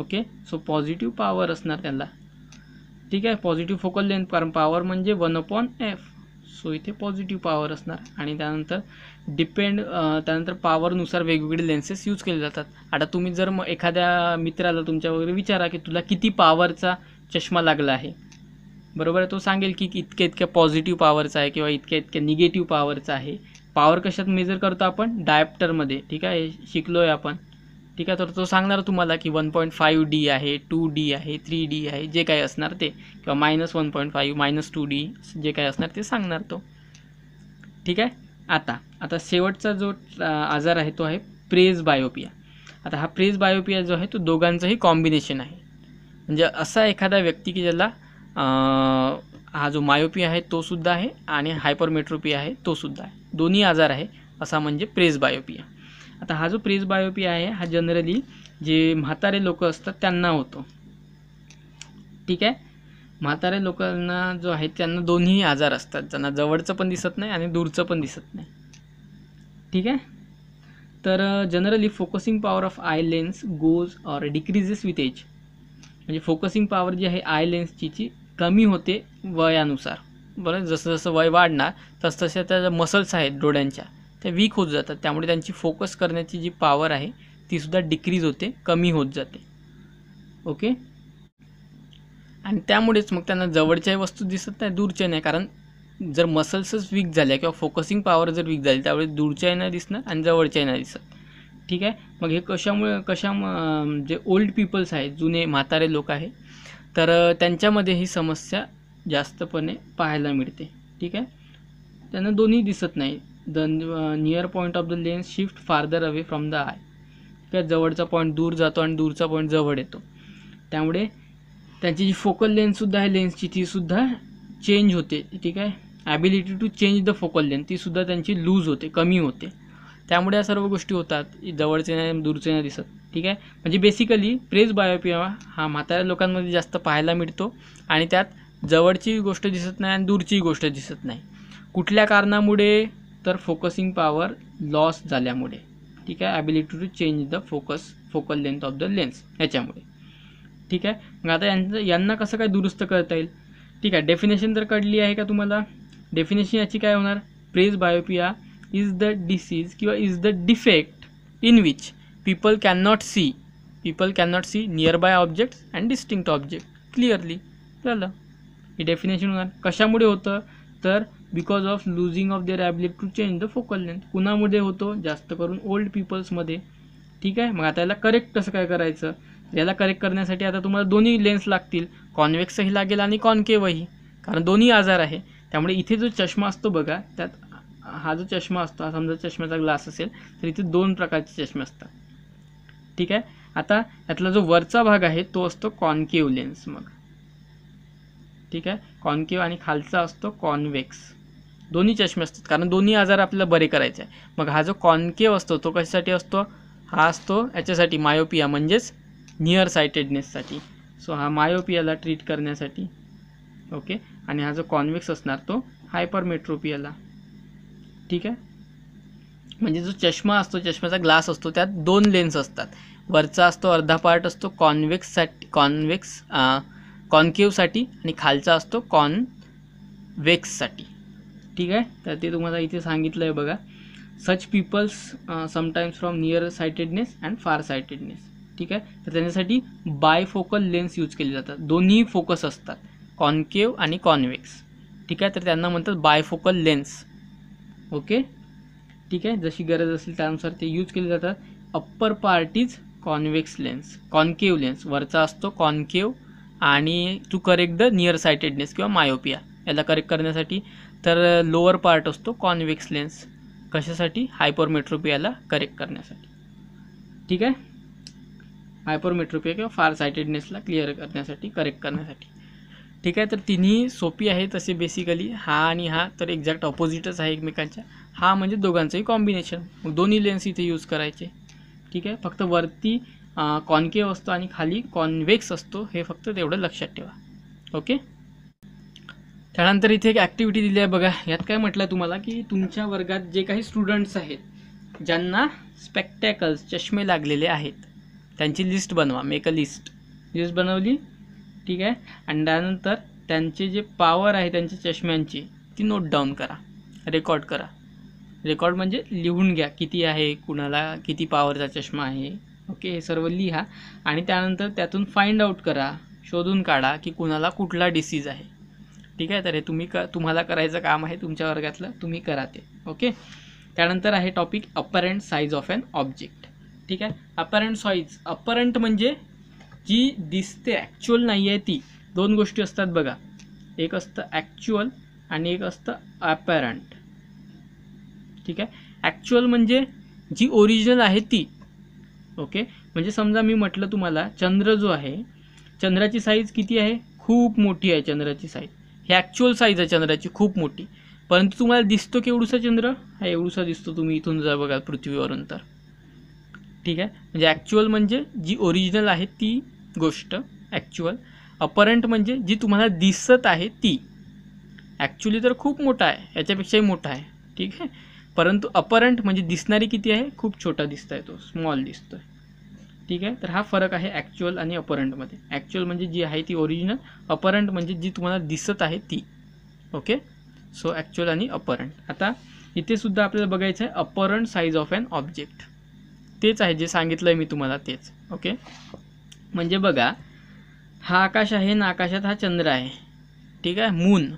ओके सो पॉझिटिव्ह पॉवर असणार त्याला ठीक आहे पॉझिटिव्ह फोकल लेन्थ कारण पॉवर म्हणजे वन अपॉन एफ सो इथे पॉझिटिव्ह पॉवर असणार आणि त्यानंतर डिपेंड त्यानंतर पॉवरनुसार वेगवेगळे लेन्सेस यूज केले जातात आता तुम्ही जर मग एखाद्या मित्राला तुमच्या वगैरे विचारा की तुला किती पॉवरचा चष्मा लागला आहे बरोबर तो सांगेल की इतक्या इतक्या पॉझिटिव्ह पॉवरचा आहे किंवा इतक्या इतक्या निगेटिव्ह पॉवरचा आहे पॉवर कशात मेजर करतो आपण डायप्टरमध्ये ठीक आहे शिकलो आहे आपण ठीक आहे तर तो सांगणार तुम्हाला की वन पॉईंट फाईव्ह डी आहे टू डी आहे थ्री डी आहे जे काही असणार ते किंवा minus one point five minus two D जे काही असणार ते सांगणार तो ठीक आहे आता आता शेवटचा जो आजार आहे तो आहे प्रेज बायोपिया आता हा प्रेज बायोपिया जो आहे तो दोघांचंही कॉम्बिनेशन आहे म्हणजे असा एखादा व्यक्ती की ज्याला हा जो मायोपी आहे तो सुद्धा आहे आणि हायपरमेट्रोपी आहे तो सुद्धा आहे दोन्ही आजार आहे असा म्हणजे बायोपिया आता हा जो बायोपिया आहे हा जनरली जे म्हातारे लोक असतात त्यांना होतो ठीक आहे म्हातारे लोकांना जो आहे त्यांना दोन्ही आजार असतात ज्यांना जवळचं पण दिसत नाही आणि दूरचं पण दिसत नाही ठीक आहे तर generally focusing power of eye lens goes or decreases with age म्हणजे फोकसिंग पॉवर जी आहे आय लेन्सची ती कमी होते वयानुसार बरं जसं जसं वय वाढणार तसतशा त्या ज्या मसल्स आहेत डोळ्यांच्या त्या वीक होत जातात त्यामुळे त्यांची फोकस करण्याची जी पॉवर आहे तीसुद्धा डिक्रीज होते कमी होत जाते ओके आणि त्यामुळेच मग त्यांना जवळच्याही वस्तू दिसत नाही दूरच्या नाही कारण जर मसल्सच वीक झाल्या किंवा फोकसिंग पॉवर जर वीक झाली त्यावेळेस दूरच्याही नाही दिसणार आणि जवळच्याही नाही दिसत ठीक आहे मग हे कशामुळे कशा जे ओल्ड पीपल्स आहेत जुने म्हातारे लोक आहे तर त्यांच्यामध्ये ही समस्या जास्तपणे पाहायला मिळते ठीक आहे त्यांना दोन्ही दिसत नाही the near point of the lens shift farther away from the eye आहे जवळचा पॉईंट दूर जातो आणि दूरचा पॉईंट जवळ येतो त्यामुळे त्यांची जी फोकल लेन्ससुद्धा आहे लेन्सची तीसुद्धा चेंज होते ठीक आहे ability to change the focal length तीसुद्धा त्यांची लूज होते कमी होते त्यामुळे या सर्व गोष्टी होतात जवळचे नाही दूरचे नाही दिसत ठीक आहे म्हणजे बेसिकली प्रेस बायोपिया हा म्हाताऱ्या लोकांमध्ये जास्त पाहायला मिळतो आणि त्यात जवळची गोष्ट दिसत नाही आणि दूरची गोष्ट दिसत नाही कुठल्या कारणामुळे तर फोकसिंग पॉवर लॉस झाल्यामुळे ठीक आहे ability to change the focus focal length of the lens याच्यामुळे ठीक आहे मग आता यांचं यांना कसं काय दुरुस्त करता येईल ठीक आहे डेफिनेशन तर कळली आहे का तुम्हाला डेफिनेशन याची काय होणार presbyopia is the disease किंवा is the defect in which people can not see people can not see nearby objects and distinct object clearly झालं ही डेफिनेशन होणार कशामुळे होतं तर because of losing of their ability to change the focal length कुणामध्ये होतो जास्त करून ओल्ड पीपल्समध्ये ठीक आहे मग आता याला करेक्ट कसं काय करायचं याला करेक्ट करण्यासाठी आता तुम्हाला दोन्ही लेन्स लागतील कॉन्वेक्सही लागेल आणि कॉनकेवही कारण दोन्ही आजार आहे त्यामुळे इथे जो चष्मा असतो बघा त्यात हा जो चष्मा असतो हा समजा चष्म्याचा ग्लास असेल तर इथे दोन प्रकारचे चष्मे असतात ठीक आहे आता यातला जो वरचा भाग आहे तो असतो कॉनकेव्ह लेन्स मग ठीक आहे कॉनकेव्ह आणि खालचा असतो कॉन्वेक्स दोन्ही चष्मे असतात कारण दोन्ही आजार आपल्याला बरे करायचे आहे मग हा जो कॉनकेव्ह असतो तो कशासाठी असतो हा असतो याच्यासाठी मायोपिया म्हणजेच नियर सायटेडनेससाठी सो हा मायोपियाला ट्रीट करण्यासाठी ओके आणि हा जो कॉन्वेक्स असणार तो हायपरमेट्रोपियाला ठीक आहे म्हणजे जो चष्मा असतो चष्म्याचा ग्लास असतो त्यात दोन लेन्स असतात वरचा असतो अर्धा पार्ट असतो साठी कॉन्वेक्स कॉन्केवसाठी आणि खालचा असतो कॉनवेक्ससाठी ठीक आहे तर ते तुम्हाला इथे सांगितलं आहे बघा such peoples sometimes from near sightedness and far sightedness ठीक आहे तर त्यांच्यासाठी बाय फोकल लेन्स यूज केले जातात दोन्ही फोकस असतात कॉनकेव आणि कॉन्वेक्स ठीक आहे तर त्यांना म्हणतात बायफोकल लेन्स ओके ठीक आहे जशी गरज असेल त्यानुसार ते यूज केले जातात upper part is convex lens concave lens वरचा असतो कॉन्केव आणि to correct the near sightedness किंवा मायोपिया याला करेक्ट करण्यासाठी तर लोअर पार्ट असतो कॉन्वेक्स लेन्स कशासाठी हायपरमेट्रोपियाला करेक्ट करण्यासाठी ठीक आहे हायपरमेट्रोपिया किंवा फार सायटेडनेसला क्लिअर करण्यासाठी करेक्ट करण्यासाठी ठीक आहे तर तिन्ही सोपी आहे तसे बेसिकली हा आणि हा तर एक्झॅक्ट ऑपोजिटच आहे एकमेकांच्या हा म्हणजे दोघांचंही कॉम्बिनेशन मग दोन्ही लेन्स इथे यूज करायचे ठीक आहे फक्त वरती कॉनकेव असतो आणि खाली कॉन्वेक्स असतो हे फक्त तेवढं लक्षात ठेवा ओके त्यानंतर इथे एक ॲक्टिव्हिटी दिली आहे बघा यात काय म्हटलं तुम्हाला की तुमच्या वर्गात जे काही स्टुडंट्स आहेत ज्यांना स्पेक्टॅकल्स चष्मे लागलेले आहेत त्यांची लिस्ट बनवा मेक अ लिस्ट लिस्ट बनवली ठीक आहे आणि त्यानंतर त्यांचे जे पावर आहे त्यांच्या चष्म्यांची ती नोट डाऊन करा रेकॉर्ड करा रेकॉर्ड म्हणजे लिहून घ्या किती आहे कुणाला किती पावरचा चष्मा आहे ओके हे सर्व लिहा आणि त्यानंतर त्यातून फाइंड आउट करा शोधून काढा की कुणाला कुठला डिसीज आहे ठीक आहे तर हे तुम्ही क तुम्हाला करायचं काम आहे तुमच्या वर्गातलं तुम्ही करा ते ओके त्यानंतर आहे topic apparent size of an object ठीक आहे अपरंट साईज अपरंट म्हणजे जी दिसते ॲक्च्युअल नाही आहे ती दोन गोष्टी असतात बघा एक असतं ॲक्च्युअल आणि एक असतं अपॅरंट ठीक आहे ॲक्च्युअल म्हणजे जी ओरिजिनल आहे ती ओके म्हणजे समजा मी म्हटलं तुम्हाला चंद्र जो आहे चंद्राची साईज किती आहे खूप मोठी आहे चंद्राची साईज ही ॲक्च्युअल साईज आहे चंद्राची खूप मोठी परंतु तुम्हाला दिसतो एवढूसा चंद्र हा एवढूसा दिसतो तुम्ही इथून जर बघा पृथ्वीवरून तर ठीक आहे म्हणजे ॲक्च्युअल म्हणजे जी ओरिजिनल आहे ती गोष्ट ॲक्च्युअल अपरंट म्हणजे जी तुम्हाला दिसत आहे ती ॲक्च्युली तर खूप मोठा आहे याच्यापेक्षाही मोठा आहे ठीक आहे परंतु अपरंट म्हणजे दिसणारी किती आहे खूप छोटा दिसत आहे तो स्मॉल दिसतो आहे ठीक आहे तर हा फरक आहे ॲक्च्युअल आणि अपरंटमध्ये ॲक्च्युअल म्हणजे जी आहे ती ओरिजिनल अपरंट म्हणजे जी तुम्हाला दिसत आहे ती ओके सो ॲक्च्युअल आणि अपरंट आता इथे सुद्धा आपल्याला बघायचं आहे apparent size of an object तेच आहे जे सांगितलं आहे मी तुम्हाला तेच ओके म्हणजे बघा हा आकाश आहे ना आकाशात हा चंद्र आहे ठीक आहे मून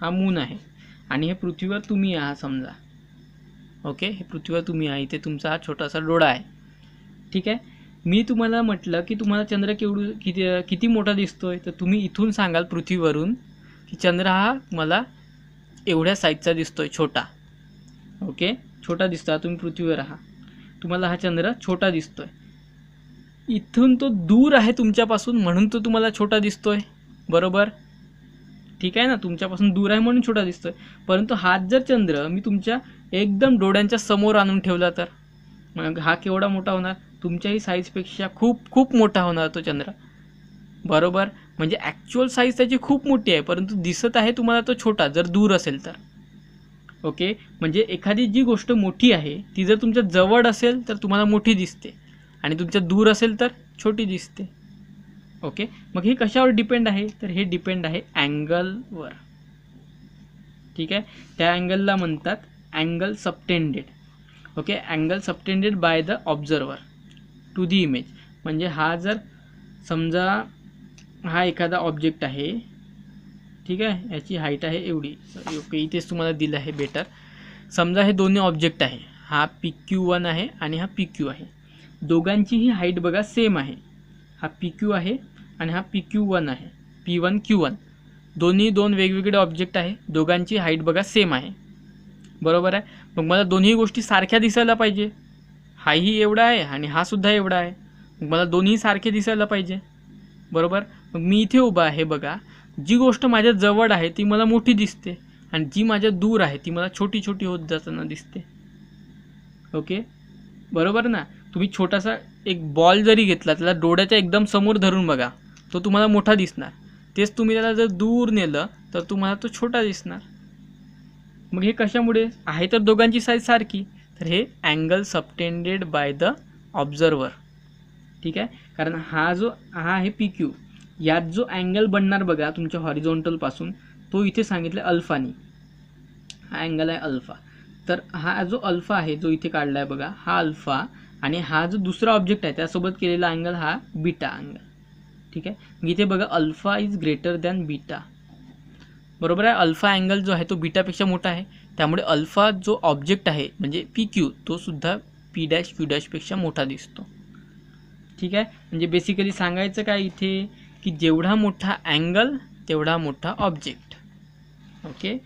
हा मून आहे आणि हे पृथ्वीवर तुम्ही आहात समजा ओके हे पृथ्वीवर तुम्ही आहात इथे तुमचा हा छोटासा डोळा आहे ठीक आहे मी तुम्हाला म्हटलं की तुम्हाला चंद्र केवढू किती किती मोठा दिसतोय तर तुम्ही इथून सांगाल पृथ्वीवरून की चंद्र हा मला एवढ्या साईजचा दिसतोय छोटा ओके छोटा दिसतो तुम्ही पृथ्वीवर आहात तुम्हाला हा चंद्र छोटा दिसतोय इथून तो दूर आहे तुमच्यापासून म्हणून तो तुम्हाला छोटा दिसतोय बरोबर ठीक आहे ना तुमच्यापासून दूर आहे म्हणून छोटा आहे परंतु हाच जर चंद्र मी तुमच्या एकदम डोळ्यांच्या समोर आणून ठेवला तर मग हा केवढा मोठा होणार तुमच्याही साईजपेक्षा खूप खूप मोठा होणार तो चंद्र बरोबर म्हणजे ॲक्च्युअल साईज त्याची खूप मोठी आहे परंतु दिसत आहे तुम्हाला तो छोटा जर दूर असेल तर ओके म्हणजे एखादी जी गोष्ट मोठी आहे ती जर तुमच्या जवळ असेल तर तुम्हाला मोठी दिसते आणि तुमच्या दूर असेल तर छोटी दिसते ओके मग हे कशावर डिपेंड आहे तर हे डिपेंड आहे अँगलवर ठीक आहे त्या अँगलला म्हणतात angle subtended okay angle subtended by the observer to the image म्हणजे हा जर समजा हा एखादा ऑब्जेक्ट आहे ठीक आहे याची हाईट आहे एवढी ओके इथेच तुम्हाला दिलं आहे बेटर समजा हे दोन्ही ऑब्जेक्ट आहे हा पी क्यू वन आहे आणि हा पी क्यू आहे दोघांचीही हाईट बघा सेम आहे हा पी क्यू आहे आणि हा पी क्यू वन आहे पी वन क्यू वन दोन्ही दोन वेगवेगळे ऑब्जेक्ट आहे दोघांची हाईट बघा सेम आहे बरोबर आहे मग मला दोन्ही गोष्टी सारख्या दिसायला पाहिजे हाही एवढा आहे आणि हा सुद्धा एवढा आहे मग मला दोन्ही सारखे दिसायला पाहिजे बरोबर मग मी इथे उभा आहे बघा जी गोष्ट माझ्या जवळ आहे ती मला मोठी दिसते आणि जी माझ्या दूर आहे ती मला छोटी छोटी होत जाताना दिसते ओके बरोबर ना तुम्ही छोटासा एक बॉल जरी घेतला त्याला डोळ्याच्या एकदम समोर धरून बघा तो तुम्हाला मोठा दिसणार तेच तुम्ही त्याला जर दूर नेलं तर तुम्हाला तो छोटा दिसणार मग हे कशामुळे आहे तर दोघांची साईज सारखी तर हे angle subtended by the observer ठीक आहे कारण हा जो हा आहे पी क्यू यात जो अँगल बनणार बघा तुमच्या हॉरिझॉन्टलपासून तो इथे सांगितलं अल्फानी हा अँगल आहे अल्फा तर हा जो अल्फा आहे जो इथे काढला आहे बघा हा अल्फा आणि हा जो दुसरा ऑब्जेक्ट आहे त्यासोबत केलेला अँगल हा बीटा अँगल ठीक आहे म्हणजे इथे बघा alpha is greater than beta बरोबर आहे अल्फा अँगल जो आहे तो बीटापेक्षा मोठा आहे त्यामुळे अल्फा जो ऑब्जेक्ट आहे म्हणजे पी क्यू तो सुद्धा पी डॅश क्यू डॅशपेक्षा मोठा दिसतो ठीक आहे म्हणजे बेसिकली सांगायचं काय इथे की जेवढा मोठा अँगल तेवढा मोठा ऑब्जेक्ट ओके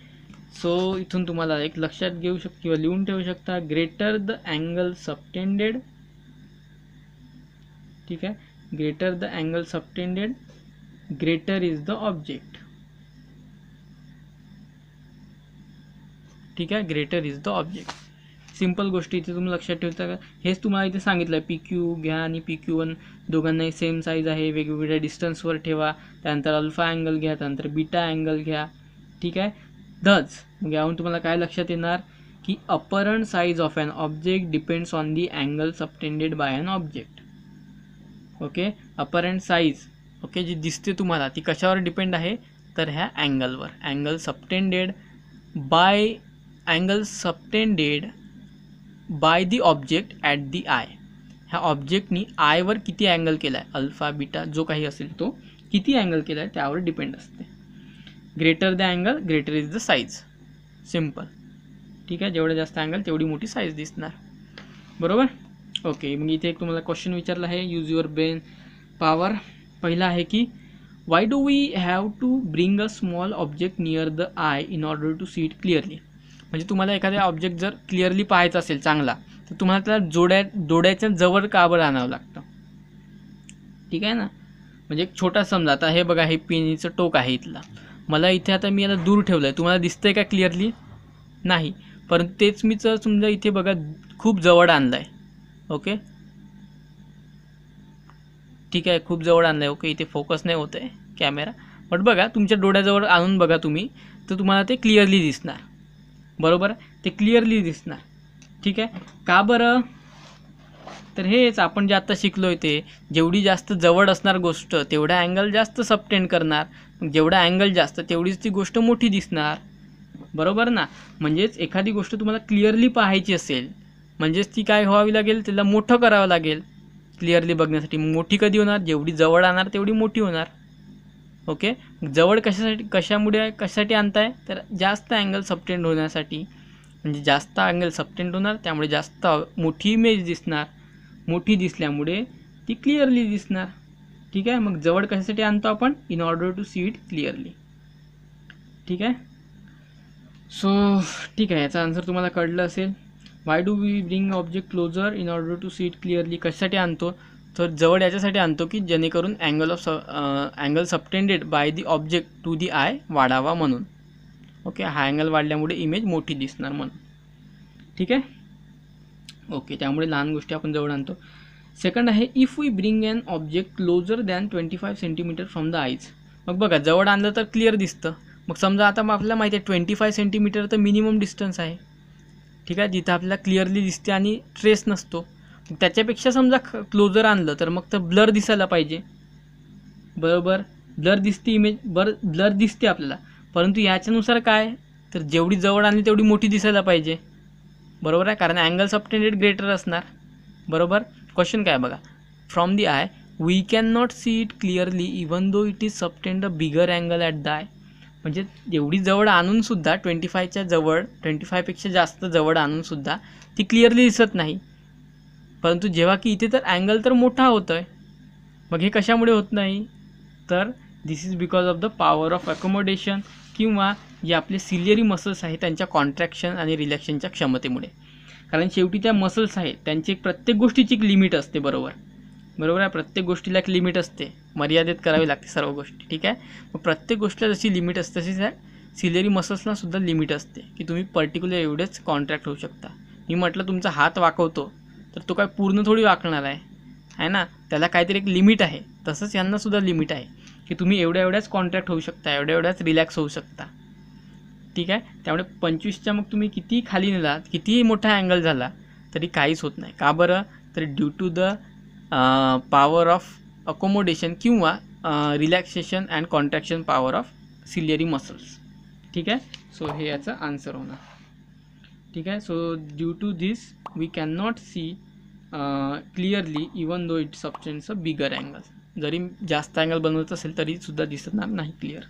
सो इतना तुम्हारा एक लक्षा घेऊ शक किंवा शकता ग्रेटर द एंगल सबटेन्डेड ठीक है greater the angle subtended greater is the object ठीक है greater is the object simple गोष्टी इतने तुम्हें लक्षा ठेवता का ये तुम्हारा इतने संगित है पी क्यू घया पी क्यू वन दोगा सेम साइज है वेगवेगे डिस्टन्स ठेवा अल्फा एंगल घयान बीटा एंगल घया ठीक है दच मग यावरून तुम्हाला काय लक्षात येणार की apparent size of an object depends on the angle subtended by an object okay apparent size okay जी दिसते तुम्हाला ती कशावर डिपेंड आहे तर ह्या अँगलवर angle subtended by angle subtended by the object at the eye ह्या ऑब्जेक्टनी आयवर किती अँगल केला आहे अल्फा बिटा जो काही असेल तो किती अँगल केला आहे त्यावर डिपेंड असते greater the angle greater is the size simple ठीक आहे जेवढं जास्त अँगल तेवढी मोठी साईज दिसणार बरोबर ओके मग इथे एक तुम्हाला क्वेश्चन विचारला आहे यूज युअर ब्रेन पॉवर पहिला आहे की why do we have to bring a small object near the eye in order to see it clearly म्हणजे तुम्हाला एखाद्या ऑब्जेक्ट जर क्लिअरली पाहायचा असेल चांगला तर तुम्हाला त्याला जोड्या डोळ्याच्या जवळ काबड आणावं लागतं ठीक आहे ना म्हणजे एक छोटा समजा आता हे बघा हे पिनीचं टोक आहे इथला मला इथे आता मी याला दूर ठेवलं आहे तुम्हाला दिसतं आहे का क्लिअरली नाही परंतु तेच मी जर समजा इथे बघा खूप जवळ आणलं आहे ओके ठीक आहे खूप जवळ आणलं आहे ओके इथे फोकस नाही होत आहे कॅमेरा बट बघा तुमच्या डोळ्याजवळ आणून बघा तुम्ही तर तुम्हाला ते क्लिअरली दिसणार बरोबर ते क्लिअरली दिसणार ठीक आहे का बरं तर हेच आपण जे आत्ता शिकलो आहे ते जेवढी जास्त जवळ असणार गोष्ट तेवढा अँगल जास्त सबटेंड करणार जेवढा अँगल जास्त तेवढीच ती गोष्ट मोठी दिसणार बरोबर ना म्हणजेच एखादी गोष्ट तुम्हाला क्लिअरली पाहायची असेल म्हणजेच ती काय व्हावी लागेल त्याला मोठं करावं लागेल क्लिअरली बघण्यासाठी मोठी कधी होणार जेवढी जवळ आणणार तेवढी मोठी होणार ओके जवळ कशासाठी कशामुळे कशासाठी आणताय तर जास्त अँगल सबटेंड होण्यासाठी म्हणजे जास्त अँगल सबटेंड होणार त्यामुळे जास्त मोठी इमेज दिसणार मोठी दिसल्यामुळे ती क्लिअरली दिसणार ठीक आहे मग जवळ कशासाठी आणतो आपण in order to see it clearly ठीक आहे सो ठीक आहे याचा आन्सर तुम्हाला कळलं असेल why do we bring object closer in order to see it clearly कशासाठी आणतो तर जवळ याच्यासाठी आणतो की जेणेकरून अँगल ऑफ स angle subtended by the object to the eye वाढावा म्हणून ओके हा अँगल वाढल्यामुळे इमेज मोठी दिसणार म्हणून ठीक आहे ओके त्यामुळे लहान गोष्टी आपण जवळ आणतो सेकंड आहे if we bring an object closer than twenty five centimetre from the eyes मग बघा जवळ आणलं तर क्लिअर दिसतं मग समजा आता मग आपल्याला माहिती आहे ट्वेंटी फाय सेंटीमीटर तर मिनिमम डिस्टन्स आहे ठीक आहे जिथं आपल्याला क्लिअरली दिसते आणि ट्रेस नसतो त्याच्यापेक्षा समजा क्लोजर आणलं तर मग तर ब्लर दिसायला पाहिजे बरोबर ब्लर दिसते इमेज बर ब्लर दिसते आपल्याला परंतु याच्यानुसार काय तर जेवढी जवळ आणली तेवढी मोठी दिसायला पाहिजे बरोबर आहे कारण अँगल सबटेंडेड ग्रेटर असणार बरोबर क्वेश्चन काय बघा from the eye we can not see it clearly even though it is subtend a bigger angle at the eye म्हणजे एवढी जवळ आणूनसुद्धा ट्वेंटी फायच्या जवळ ट्वेंटी फायपेक्षा जास्त जवळ आणूनसुद्धा ती क्लिअरली दिसत नाही परंतु जेव्हा की इथे तर अँगल तर मोठा होतो आहे मग हे कशामुळे होत नाही तर this is because of the power of accommodation किंवा जे आपले सिलियरी मसल्स आहेत त्यांच्या कॉन्ट्रॅक्शन आणि रिलॅक्शनच्या क्षमतेमुळे कारण शेवटी त्या मसल्स आहेत त्यांची प्रत्येक गोष्टीची एक लिमिट असते बरोबर बरोबर आहे प्रत्येक गोष्टीला एक लिमिट असते मर्यादित करावी लागते सर्व गोष्टी ठीक आहे मग प्रत्येक गोष्टीला जशी लिमिट असते तशी त्या सिलेरी मसल्सलासुद्धा लिमिट असते की तुम्ही पर्टिक्युलर एवढेच कॉन्ट्रॅक्ट होऊ शकता मी म्हटलं तुमचा हात वाकवतो तर तो काय पूर्ण थोडी वाकणार आहे आहे ना त्याला काहीतरी एक लिमिट आहे तसंच यांनासुद्धा लिमिट आहे की तुम्ही एवढ्या एवढ्याच कॉन्ट्रॅक्ट होऊ शकता एवढ्या एवढ्याच रिलॅक्स होऊ शकता ठीक आहे त्यामुळे पंचवीसच्या मग तुम्ही कितीही खाली नेलात कितीही मोठा अँगल झाला तरी काहीच होत नाही का बरं तर due to the power of accommodation किंवा relaxation and contraction power of ciliary muscles ठीक आहे सो हे याचं आन्सर होणार ठीक आहे so due to this we can not see clearly even though it substance a bigger angle जरी जास्त अँगल बनवत असेल तरीसुद्धा दिसणार नाही क्लिअर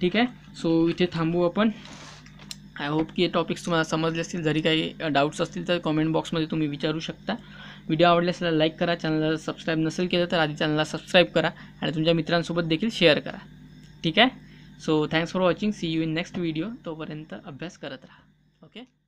ठीक आहे सो इथे थांबू आपण आय होप की टॉपिक्स तुम्हाला समजले असतील जरी काही डाऊट्स असतील तर कॉमेंट बॉक्समध्ये तुम्ही विचारू शकता व्हिडिओ आवडला असेल लाईक करा चॅनलला सबस्क्राईब नसेल केलं तर आधी चॅनलला सबस्क्राईब करा आणि तुमच्या मित्रांसोबत देखील शेअर करा ठीक आहे so thanks for watching see you in next video तोपर्यंत अभ्यास करत राहा ओके